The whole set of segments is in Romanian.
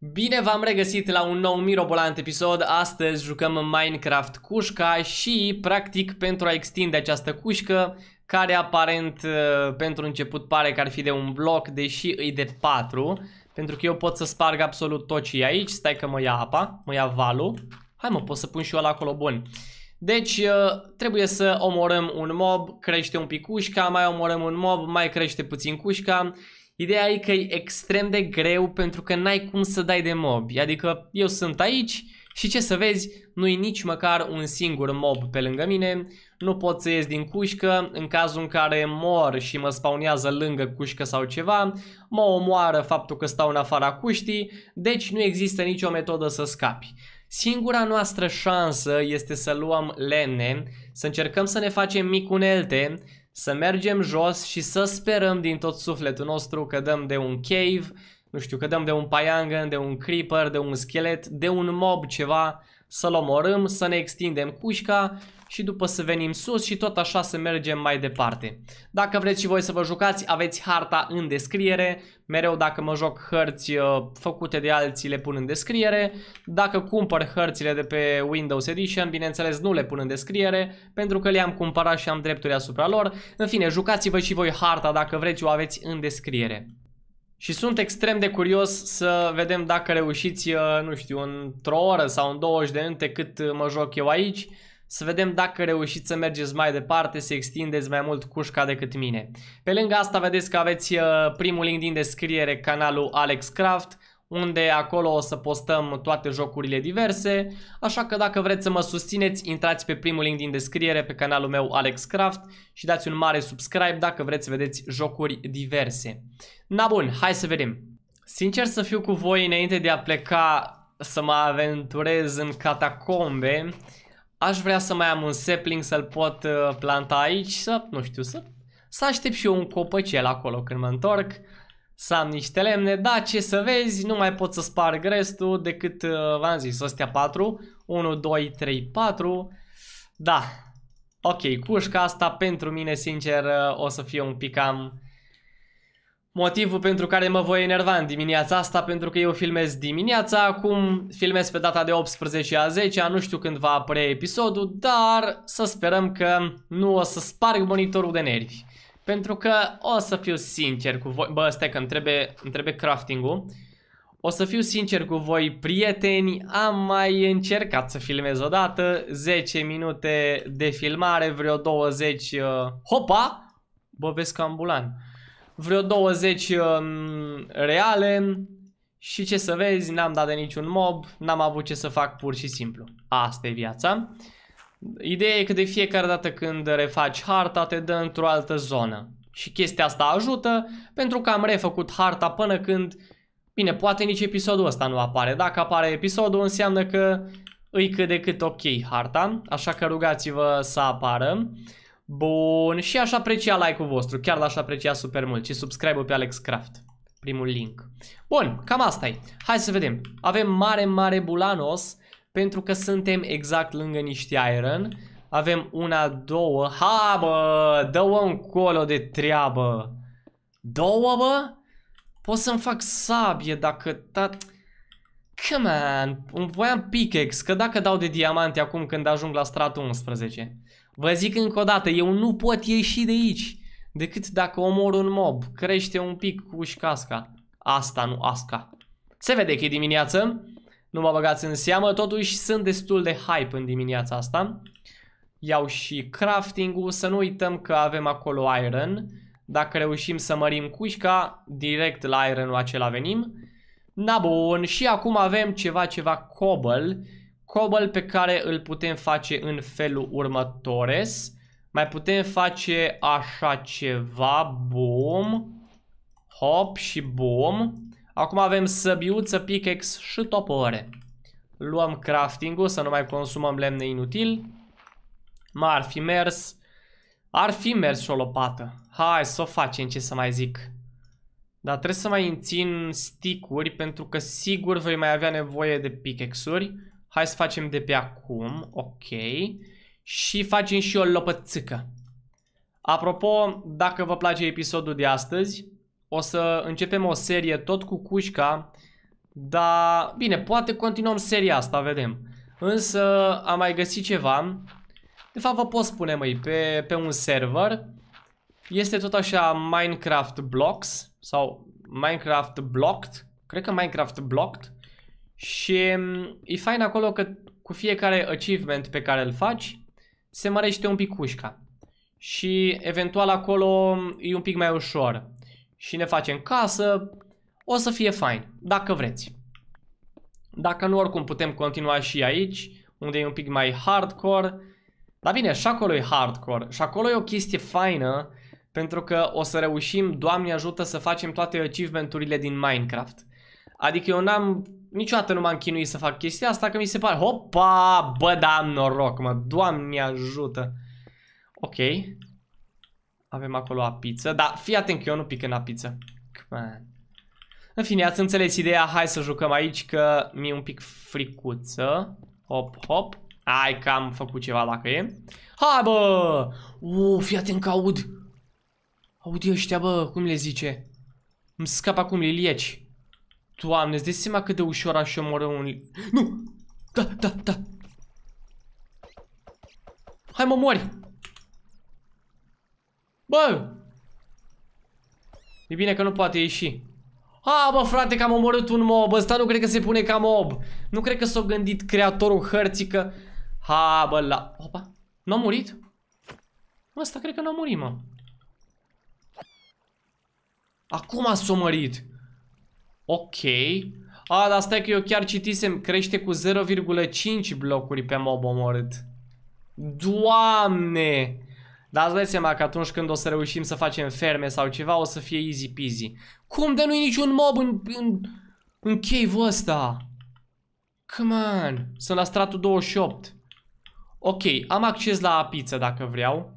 Bine v-am regăsit la un nou mirobolant episod, astăzi jucăm în Minecraft cușca și practic pentru a extinde această cușcă care aparent uh, pentru început pare că ar fi de un bloc, deși îi de 4 pentru că eu pot să sparg absolut tot ce e aici, stai că mă ia apa, mă ia valul Hai mă, pot să pun și eu la acolo, bun deci uh, trebuie să omorăm un mob, crește un pic cușca, mai omorăm un mob, mai crește puțin cușca Ideea e că e extrem de greu pentru că n-ai cum să dai de mob. Adică eu sunt aici și ce să vezi, nu-i nici măcar un singur mob pe lângă mine, nu pot să ies din cușcă, în cazul în care mor și mă spawnează lângă cușcă sau ceva, mă omoară faptul că stau în afara cuștii, deci nu există nicio metodă să scapi. Singura noastră șansă este să luăm lemne, să încercăm să ne facem micunelte, să mergem jos și să sperăm din tot sufletul nostru că dăm de un cave, nu știu, că dăm de un paiangan, de un creeper, de un schelet, de un mob ceva, să-l omorâm, să ne extindem cușca și după să venim sus și tot așa să mergem mai departe. Dacă vreți și voi să vă jucați, aveți harta în descriere, mereu dacă mă joc hărți uh, făcute de alții le pun în descriere, dacă cumpăr hărțile de pe Windows Edition, bineînțeles nu le pun în descriere, pentru că le-am cumpărat și am drepturi asupra lor, în fine, jucați-vă și voi harta dacă vreți, o aveți în descriere. Și sunt extrem de curios să vedem dacă reușiți, uh, nu știu, într-o oră sau în 20 de minute cât uh, mă joc eu aici să vedem dacă reușiți să mergeți mai departe, să extindeți mai mult cușca decât mine. Pe lângă asta vedeți că aveți uh, primul link din descriere canalul Alex Craft, unde acolo o să postăm toate jocurile diverse, așa că dacă vreți să mă susțineți, intrați pe primul link din descriere pe canalul meu Alex Craft și dați un mare subscribe dacă vreți să vedeți jocuri diverse. Na bun, hai să vedem! Sincer să fiu cu voi, înainte de a pleca să mă aventurez în catacombe, aș vrea să mai am un sapling să-l pot uh, planta aici, să, nu știu, să, să aștept și eu un copăcel acolo când mă întorc, să am niște lemne, da, ce să vezi, nu mai pot să sparg restul decât, uh, v-am zis, astea 4, 1, 2, 3, 4, da, ok, cușca asta pentru mine, sincer, uh, o să fie un pic cam Motivul pentru care mă voi enerva în dimineața asta pentru că eu filmez dimineața, acum filmez pe data de 18 a 10, nu știu când va apărea episodul, dar să sperăm că nu o să sparg monitorul de nervi. Pentru că o să fiu sincer cu voi, bă, stai că îmi trebuie, trebuie crafting-ul. O să fiu sincer cu voi, prieteni, am mai încercat să filmez odată, 10 minute de filmare, vreo 20, uh, hopa, bă, vezi că ambulan vreo 20 um, reale și ce să vezi, n-am dat de niciun mob, n-am avut ce să fac pur și simplu. Asta e viața. Ideea e că de fiecare dată când refaci harta, te dă într-o altă zonă. Și chestia asta ajută pentru că am refăcut harta până când... Bine, poate nici episodul ăsta nu apare. Dacă apare episodul, înseamnă că îi cât de cât ok harta, așa că rugați-vă să apară. Bun, și aș aprecia like-ul vostru, chiar l-aș aprecia super mult și subscribe-ul pe Alex Craft. Primul link. Bun, cam asta e. Hai să vedem. Avem mare, mare bulanos pentru că suntem exact lângă niște iron. Avem una, două. Ha, bă! Dă-o încolo de treabă. Două, bă? Pot să-mi fac sabie dacă... Ta... Come on! Îmi voiam pickaxe, că dacă dau de diamante acum când ajung la stratul 11... Vă zic încă o dată, eu nu pot ieși de aici decât dacă omor un mob. Crește un pic cu casca. Asta, nu asca. Se vede că e dimineață. Nu mă băgați în seamă, totuși sunt destul de hype în dimineața asta. Iau și crafting-ul, să nu uităm că avem acolo iron. Dacă reușim să mărim cușca, direct la iron-ul acela venim. Na bun, și acum avem ceva, ceva cobble. Cobal pe care îl putem face în felul următores. Mai putem face așa ceva, boom, hop și boom. Acum avem săbiuță, pickaxe și topoare. Luăm crafting-ul să nu mai consumăm lemne inutil. Mă, ar fi mers. Ar fi mers și o lopată. Hai să o facem, ce să mai zic. Dar trebuie să mai înțin sticuri pentru că sigur voi mai avea nevoie de pickaxe-uri. Hai să facem de pe acum, ok. Și facem și o lopățică. Apropo, dacă vă place episodul de astăzi, o să începem o serie tot cu cușca, dar bine, poate continuăm seria asta, vedem. Însă am mai găsit ceva, de fapt vă pot spune măi, pe, pe un server, este tot așa Minecraft Blocks sau Minecraft Blocked, cred că Minecraft Blocked, și mm, e fain acolo că cu fiecare achievement pe care îl faci, se mărește un pic cușca. Și eventual acolo mm, e un pic mai ușor. Și ne facem casă, o să fie fain, dacă vreți. Dacă nu, oricum putem continua și aici, unde e un pic mai hardcore. Dar bine, și acolo e hardcore. Și acolo e o chestie faină, pentru că o să reușim, Doamne ajută, să facem toate achievementurile din Minecraft. Adică eu n-am niciodată nu m-am chinuit să fac chestia asta, că mi se pare, hopa, bă, da, am noroc, mă, doamne ajută. Ok. Avem acolo apiță, dar fii atent că eu nu pic în apiță. Man. În fine, ați înțeles ideea, hai să jucăm aici, că mi-e un pic fricuță. Hop, hop. Hai că am făcut ceva dacă e. Ha, bă! Uu, fii atent că aud. Aud ăștia, bă, cum le zice. Îmi scap acum lilieci. Doamne, îți seama cât de ușor aș omoră un... Nu! Da, da, da! Hai mă mori! Bă! E bine că nu poate ieși. A, bă, frate, că am omorât un mob. Ăsta nu cred că se pune ca mob. Nu cred că s-a gândit creatorul hărții că... Ha, bă, la... Opa, nu a murit? Ăsta cred că nu a murit, mă. Acum a somărit. Ok. A, dar stai că eu chiar citisem, crește cu 0,5 blocuri pe mob omorât. Doamne! Dar îți dai seama că atunci când o să reușim să facem ferme sau ceva, o să fie easy peasy. Cum de nu-i niciun mob în, în, în cave-ul ăsta? Come on! Sunt la stratul 28. Ok, am acces la pizza dacă vreau.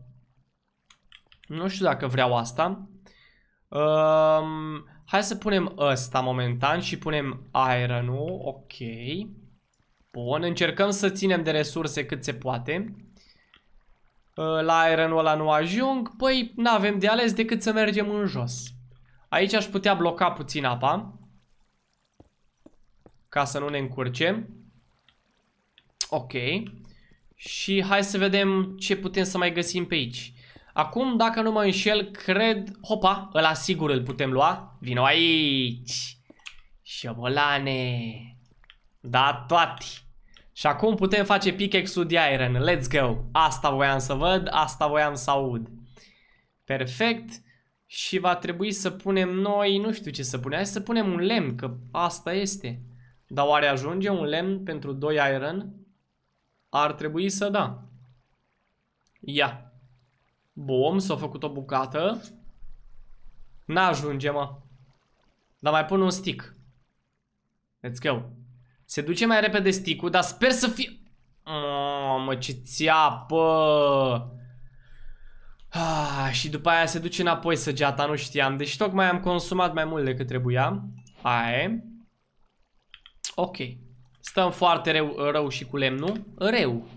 Nu știu dacă vreau asta. Um, Hai să punem ăsta momentan și punem iron-ul, ok. Bun, încercăm să ținem de resurse cât se poate. Ă, la iron-ul ăla nu ajung, păi n-avem de ales decât să mergem în jos. Aici aș putea bloca puțin apa. Ca să nu ne încurcem. Ok. Și hai să vedem ce putem să mai găsim pe aici. Acum, dacă nu mă înșel, cred... Hopa, ăla sigur îl putem lua. Vino aici! Șobolane! Da, toate! Și acum putem face pickaxe-ul de iron. Let's go! Asta voiam să văd, asta voiam să aud. Perfect. Și va trebui să punem noi, nu știu ce să punem, hai să punem un lemn, că asta este. Dar oare ajunge un lemn pentru 2 iron? Ar trebui să da. Ia. Bum, s-a făcut o bucată. N-ajunge, mă. Dar mai pun un stick. Let's go. Se duce mai repede stick dar sper să fie... Oh, mă, ce țeapă! Ah, și după aia se duce înapoi săgeata, nu știam. Deci tocmai am consumat mai mult decât trebuia. Aia e. Ok. Stăm foarte rău, rău și cu lemnul. Rău.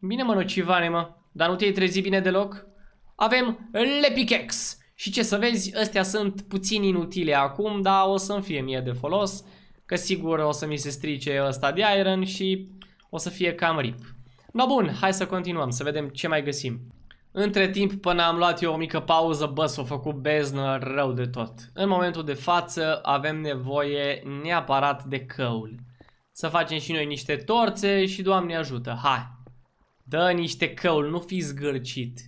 Bine mă, nocivane mă. Dar nu te-ai trezit bine deloc? Avem Lepicex. Și ce să vezi, astea sunt puțin inutile acum, dar o să-mi fie mie de folos. Că sigur o să mi se strice ăsta de iron și o să fie cam rip. No bun, hai să continuăm, să vedem ce mai găsim. Între timp, până am luat eu o mică pauză, bă, s-a făcut beznă rău de tot. În momentul de față avem nevoie neapărat de căul. Să facem și noi niște torțe și Doamne ajută, hai! Dă niște căul, nu fi zgârcit.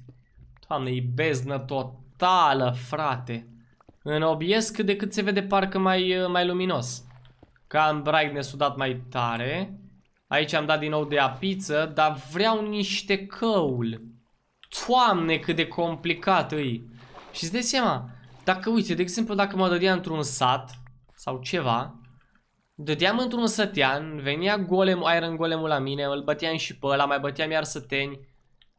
Doamne, e beznă totală, frate. În OBS cât de cât se vede parcă mai, mai luminos. Ca în brightness-ul dat mai tare. Aici am dat din nou de apiță, dar vreau niște căul. Doamne, cât de complicat îi. Și îți dai seama, dacă uite, de exemplu, dacă mă dădea într-un sat sau ceva, dădeam într-un sătean, venea golem, Iron Golemul la mine, îl băteam și pe ăla, mai băteam iar săteni,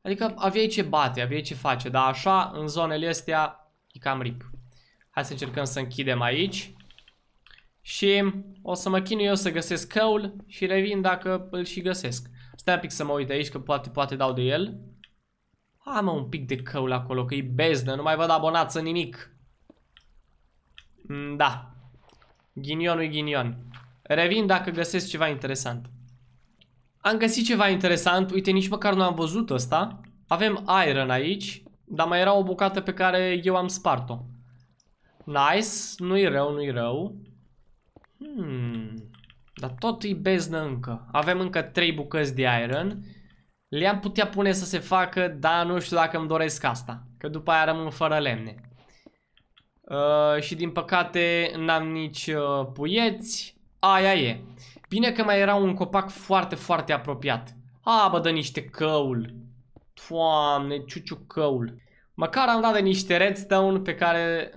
Adică aveai ce bate, aveai ce face, dar așa, în zonele astea, e cam rip. Hai să încercăm să închidem aici. Și o să mă chinu eu să găsesc căul și revin dacă îl și găsesc. Stai un pic să mă uit aici că poate, poate dau de el. Hai mă un pic de căul acolo că e beznă, nu mai văd abonață nimic. Mm, da. Ghinionul e ghinion. Revin dacă găsesc ceva interesant. Am găsit ceva interesant, uite nici măcar nu am văzut ăsta. Avem iron aici, dar mai era o bucată pe care eu am spart-o. Nice, nu-i rău, nu-i rău. Hmm, dar tot e beznă încă. Avem încă 3 bucăți de iron. Le-am putea pune să se facă, dar nu știu dacă îmi doresc asta. Că după aia rămân fără lemne. Uh, și din păcate n-am nici uh, puieți. Aia e. Bine că mai era un copac foarte, foarte apropiat. A, bă, dă niște căul. Doamne, căul. Măcar am dat de niște redstone pe care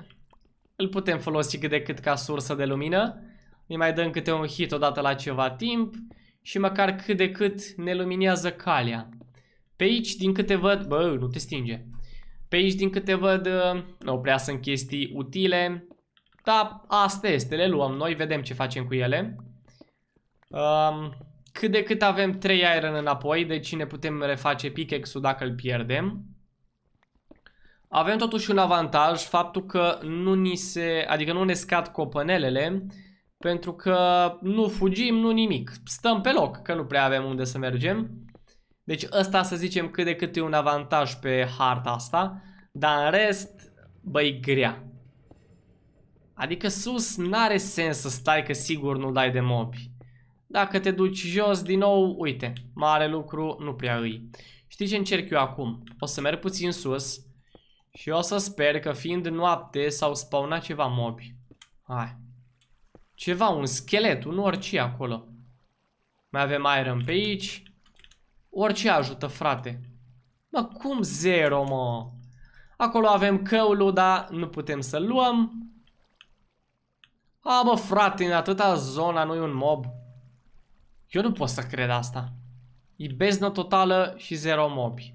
îl putem folosi cât de cât ca sursă de lumină. Ne mai dăm câte un hit odată la ceva timp și măcar cât de cât ne luminează calea. Pe aici, din câte văd... Bă, nu te stinge. Pe aici, din câte văd, uh, nu prea sunt chestii utile. Dar asta este, le luăm noi, vedem ce facem cu ele. Um, cât de cât avem 3 iron înapoi, deci ne putem reface pickaxe-ul dacă îl pierdem. Avem totuși un avantaj, faptul că nu ni se, adică nu ne scad copanelele, pentru că nu fugim, nu nimic. Stăm pe loc, că nu prea avem unde să mergem. Deci ăsta să zicem cât de cât e un avantaj pe harta asta, dar în rest, băi, grea. Adică sus n-are sens să stai că sigur nu dai de mobi. Dacă te duci jos din nou, uite, mare lucru nu prea îi. Știi ce încerc eu acum? O să merg puțin sus și o să sper că fiind noapte s-au spawnat ceva mobi. Hai. Ceva, un schelet, un orice acolo. Mai avem iron pe aici. Orice ajută, frate. Mă, cum zero, mă? Acolo avem căulul, dar nu putem să-l luăm. A, mă, frate, în atâta zona nu-i un mob. Eu nu pot să cred asta. E beznă totală și zero mobi.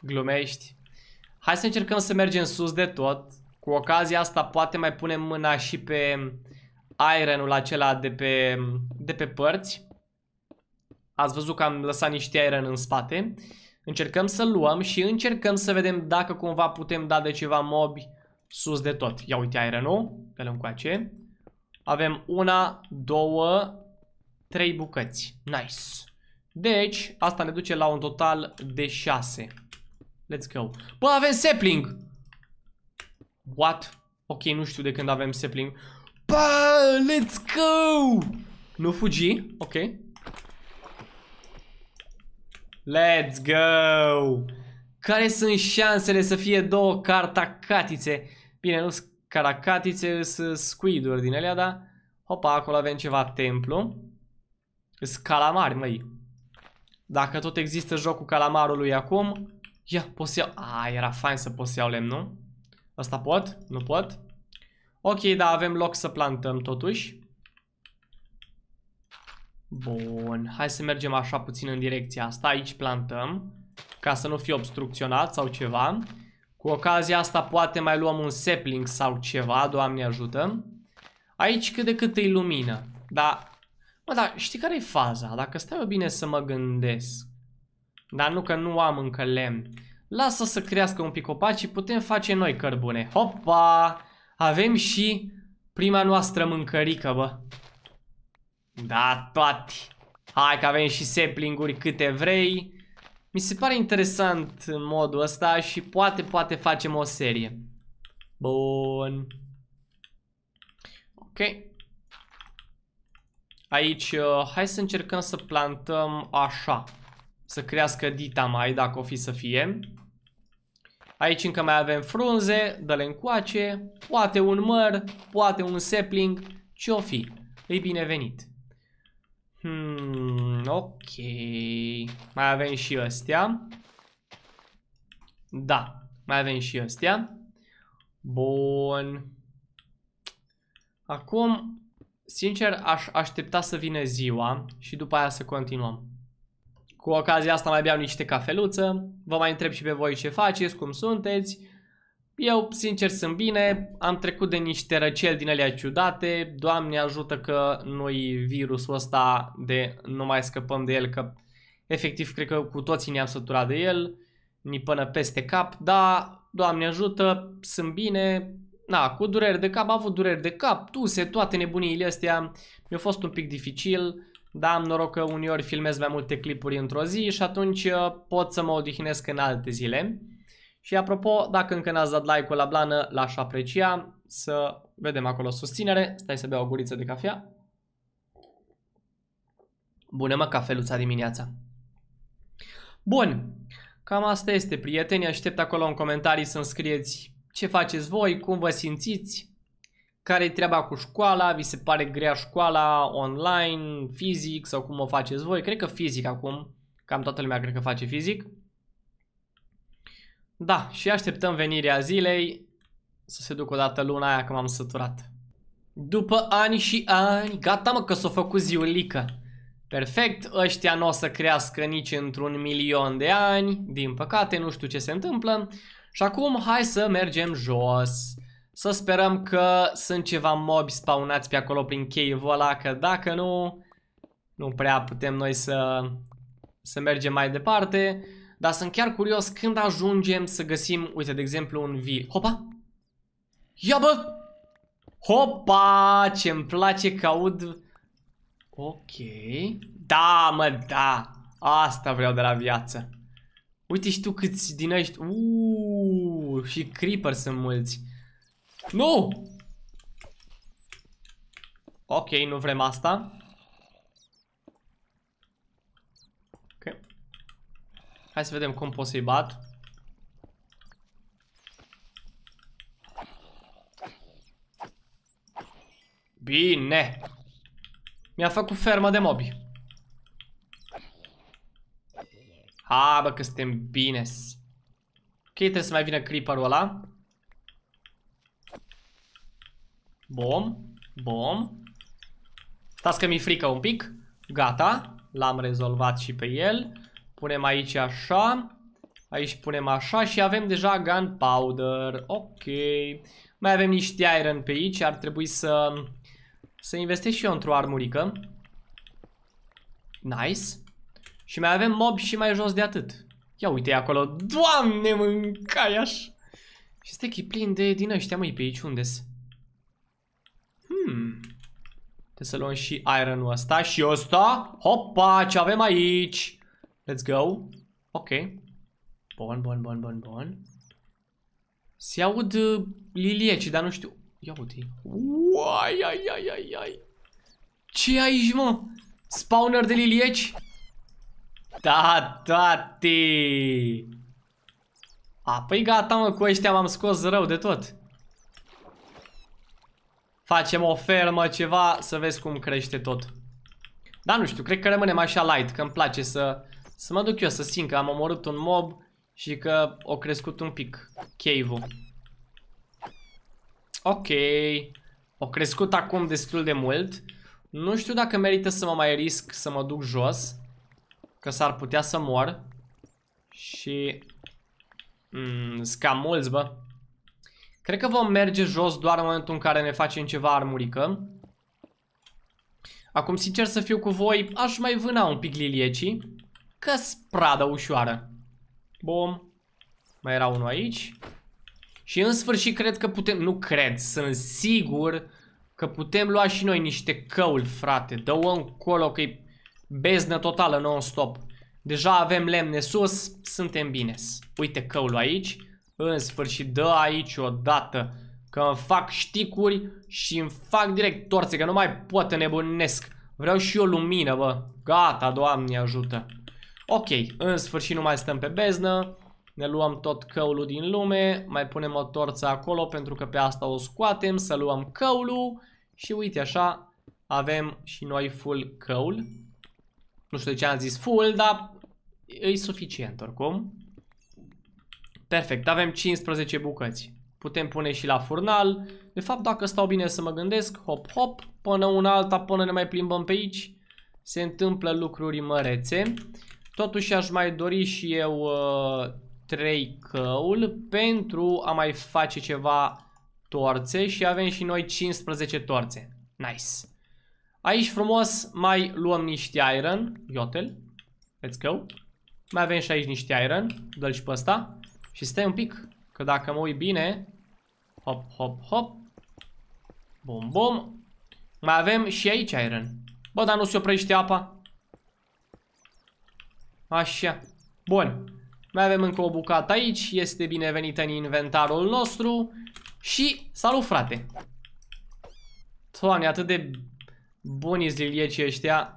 Glumești. Hai să încercăm să mergem sus de tot. Cu ocazia asta poate mai punem mâna și pe ironul acela de pe, de pe părți. Ați văzut că am lăsat niște iron în spate. Încercăm să luăm și încercăm să vedem dacă cumva putem da de ceva mobi sus de tot. Ia uite iron-ul, pe încoace. Avem una, două, trei bucăți. Nice. Deci, asta ne duce la un total de 6. Let's go. Bă, avem sapling! What? Ok, nu știu de când avem sapling. Bă, let's go! Nu fugi, ok. Let's go! Care sunt șansele să fie două cartacatițe? Bine, nu sunt caracatițe, sunt squid din elea, dar... Hopa, acolo avem ceva templu. Sunt calamari, măi. Dacă tot există jocul calamarului acum... Ia, pot să iau... A, era fain să pot să iau lemn, nu? Asta pot? Nu pot? Ok, dar avem loc să plantăm totuși. Bun, hai să mergem așa puțin în direcția asta. Aici plantăm, ca să nu fie obstrucționat sau ceva. Cu ocazia asta poate mai luăm un sapling sau ceva, Doamne ajută. Aici cât de cât e lumină. Dar, mă, dar știi care e faza? Dacă stai eu bine să mă gândesc. Dar nu că nu am încă lemn. Lasă să crească un pic și putem face noi cărbune. Hopa! Avem și prima noastră mâncărică, bă. Da, toate. Hai că avem și saplinguri câte vrei. Mi se pare interesant în modul ăsta și poate, poate facem o serie. Bun. Ok. Aici, uh, hai să încercăm să plantăm așa. Să crească dita mai, dacă o fi să fie. Aici încă mai avem frunze, dă-le încoace, poate un măr, poate un sapling, ce-o fi. E binevenit. Hmm, ok. Mai avem și ăstea. Da, mai avem și ăstea. Bun. Acum, sincer, aș aștepta să vină ziua și după aia să continuăm. Cu ocazia asta mai beau niște cafeluță, vă mai întreb și pe voi ce faceți, cum sunteți eu, sincer, sunt bine, am trecut de niște răceli din alea ciudate, Doamne ajută că noi virusul ăsta de nu mai scăpăm de el, că efectiv cred că cu toții ne-am săturat de el, ni până peste cap, da, Doamne ajută, sunt bine, na, cu dureri de cap, am avut dureri de cap, tuse, toate nebuniile astea, mi-a fost un pic dificil, dar am noroc că uneori filmez mai multe clipuri într-o zi și atunci uh, pot să mă odihnesc în alte zile. Și apropo, dacă încă n-ați dat like-ul la blană, l-aș aprecia să vedem acolo susținere. Stai să beau o guriță de cafea. Bună mă, cafeluța dimineața! Bun, cam asta este, prieteni. Aștept acolo în comentarii să-mi scrieți ce faceți voi, cum vă simțiți, care e treaba cu școala, vi se pare grea școala online, fizic sau cum o faceți voi. Cred că fizic acum, cam toată lumea cred că face fizic. Da, și așteptăm venirea zilei să se ducă o dată luna aia că m-am săturat. După ani și ani, gata mă că s-a făcut ziulică. Perfect, ăștia nu o să crească nici într-un milion de ani, din păcate nu știu ce se întâmplă. Și acum hai să mergem jos. Să sperăm că sunt ceva mobi spawnați pe acolo prin cave-ul ăla, că dacă nu, nu prea putem noi să, să mergem mai departe. Dar sunt chiar curios când ajungem să găsim, uite, de exemplu, un vi... Hopa! Ia bă! Hopa! Ce-mi place că aud... Ok... Da, mă, da! Asta vreau de la viață. Uite și tu câți din ăști... Uuuu, și creeper sunt mulți. Nu! Ok, nu vrem asta. Hai să vedem cum pot să-i bat. Bine! Mi-a făcut fermă de mobi. Ha, bă, că suntem bine. Ok, trebuie să mai vină creeperul ăla. Bom, bom. Stați că mi-e frică un pic. Gata, l-am rezolvat și pe el. Punem aici așa. Aici punem așa și avem deja gunpowder. Ok. Mai avem niște iron pe aici. Ar trebui să, să investesc și eu într-o armurică. Nice. Și mai avem mob și mai jos de atât. Ia uite acolo. Doamne, mâncaiaș! Și stack plin de din ăștia, măi, pe aici unde -s? Hmm. Trebuie să luăm și iron-ul ăsta și ăsta. Hopa, ce avem aici? Let's go. Ok. Bun, bun, bun, bun, bun. Se aud uh, lilieci, dar nu știu... Ia uite Uai, ai, ai, ai, ai. ce aici, mă? Spawner de lilieci? Da, da tati! A, păi gata, mă, cu ăștia m-am scos rău de tot. Facem o fermă, ceva, să vezi cum crește tot. Dar nu știu, cred că rămânem așa light, că îmi place să să mă duc eu să simt că am omorât un mob și că o crescut un pic cave-ul. Ok. O crescut acum destul de mult. Nu știu dacă merită să mă mai risc să mă duc jos. Că s-ar putea să mor. Și... Mm, cam mulți, bă. Cred că vom merge jos doar în momentul în care ne facem ceva armurică. Acum, sincer să fiu cu voi, aș mai vâna un pic liliecii că spradă ușoară. Bom. Mai era unul aici. Și în sfârșit cred că putem, nu cred, sunt sigur că putem lua și noi niște căul, frate. Dă-o încolo că e beznă totală non-stop. Deja avem lemne sus, suntem bine. Uite căul aici. În sfârșit, dă aici o dată că îmi fac șticuri și îmi fac direct torțe, că nu mai pot, nebunesc. Vreau și o lumină, bă. Gata, Doamne ajută. Ok, în sfârșit nu mai stăm pe beznă. Ne luăm tot căulul din lume, mai punem o torță acolo pentru că pe asta o scoatem, să luăm căulul și uite așa avem și noi full căul. Nu știu de ce am zis full, dar e suficient oricum. Perfect, avem 15 bucăți. Putem pune și la furnal. De fapt, dacă stau bine să mă gândesc, hop, hop, până una alta, până ne mai plimbăm pe aici, se întâmplă lucruri mărețe. Totuși aș mai dori și eu uh, 3 căul pentru a mai face ceva torțe și avem și noi 15 torțe. Nice. Aici frumos mai luăm niște iron, iotel. Let's go. Mai avem și aici niște iron, dă și pe ăsta. Și stai un pic, că dacă mă uit bine, hop, hop, hop, bum, bum, mai avem și aici iron. Bă, dar nu se oprește apa? Așa. Bun. Mai avem încă o bucată aici. Este binevenită în inventarul nostru. Și salut frate. Doamne, atât de buni zilieci ăștia.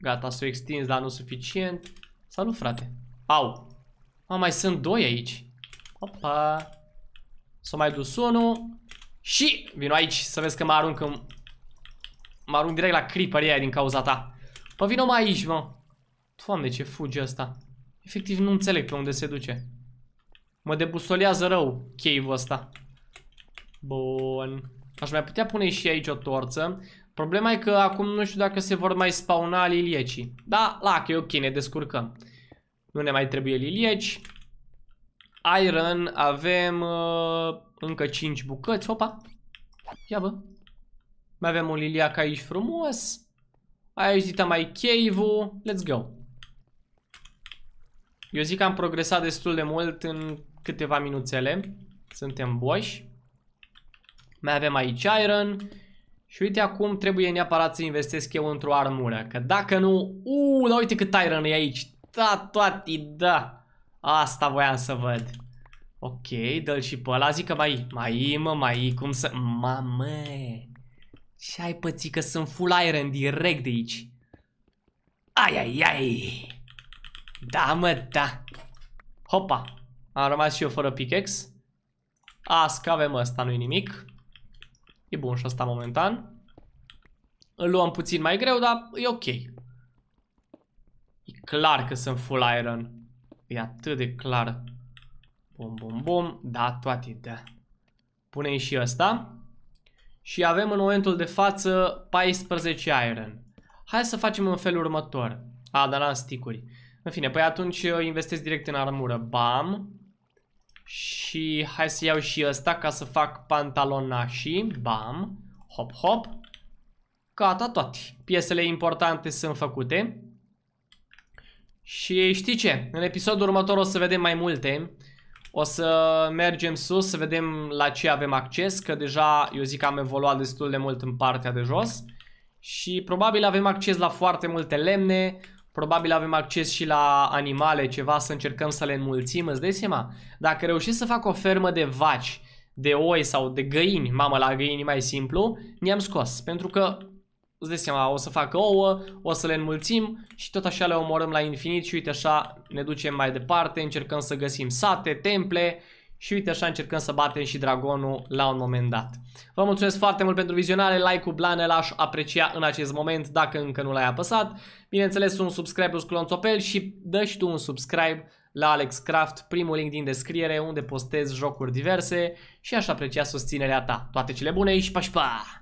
Gata, s o extins, dar nu suficient. Salut frate. Au. A, mai sunt doi aici. Opa. S-a mai dus unul. Și vin aici să vezi că mă arunc în... Mă arunc direct la creeper din cauza ta. Păi vină mai aici, mă. Doamne, ce fuge asta. Efectiv nu înțeleg pe unde se duce. Mă debusolează rău cave-ul ăsta. Bun. Aș mai putea pune și aici o torță. Problema e că acum nu știu dacă se vor mai spauna liliecii. Da, la, că e ok, ne descurcăm. Nu ne mai trebuie lilieci. Iron, avem uh, încă 5 bucăți. Opa. Ia bă! Mai avem un liliac aici frumos. Aici zita mai cave-ul. Let's go! Eu zic că am progresat destul de mult în câteva minuțele. Suntem boși. Mai avem aici iron. Și uite acum trebuie neapărat să investesc eu într-o armură. Că dacă nu... Uuu, dar uite cât iron e aici. Da, toate, da. Asta voiam să văd. Ok, dă-l și pe ăla. Zic că mai... Mai, mă, mai... Cum să... Mamă... Și ai pățit că sunt full iron direct de aici. Ai, ai, ai... Da, mă, da. Hopa. Am rămas și eu fără pickex. A, avem ăsta, nu-i nimic. E bun și ăsta momentan. Îl luăm puțin mai greu, dar e ok. E clar că sunt full iron. E atât de clar. Bum, bum, bum. Da, toate, de. Punem și ăsta. Și avem în momentul de față 14 iron. Hai să facem în felul următor. A, dar n-am sticuri. În fine, păi atunci uh, investesc direct în armură. Bam. Și hai să iau și ăsta ca să fac pantalonașii. Bam. Hop, hop. Gata, toate. Piesele importante sunt făcute. Și știi ce? În episodul următor o să vedem mai multe. O să mergem sus să vedem la ce avem acces, că deja eu zic că am evoluat destul de mult în partea de jos. Și probabil avem acces la foarte multe lemne, Probabil avem acces și la animale, ceva să încercăm să le înmulțim, îți dai seama? Dacă reușesc să fac o fermă de vaci, de oi sau de găini, mamă, la găini mai simplu, ne-am scos. Pentru că, îți dai seama, o să facă ouă, o să le înmulțim și tot așa le omorăm la infinit și uite așa ne ducem mai departe, încercăm să găsim sate, temple și uite așa încercăm să batem și dragonul la un moment dat. Vă mulțumesc foarte mult pentru vizionare, like-ul, l aș aprecia în acest moment dacă încă nu l-ai apăsat. Bineînțeles un subscribe plus clonțopel și dă și tu un subscribe la Alex Craft, primul link din descriere unde postez jocuri diverse și aș aprecia susținerea ta. Toate cele bune și pa, și pa!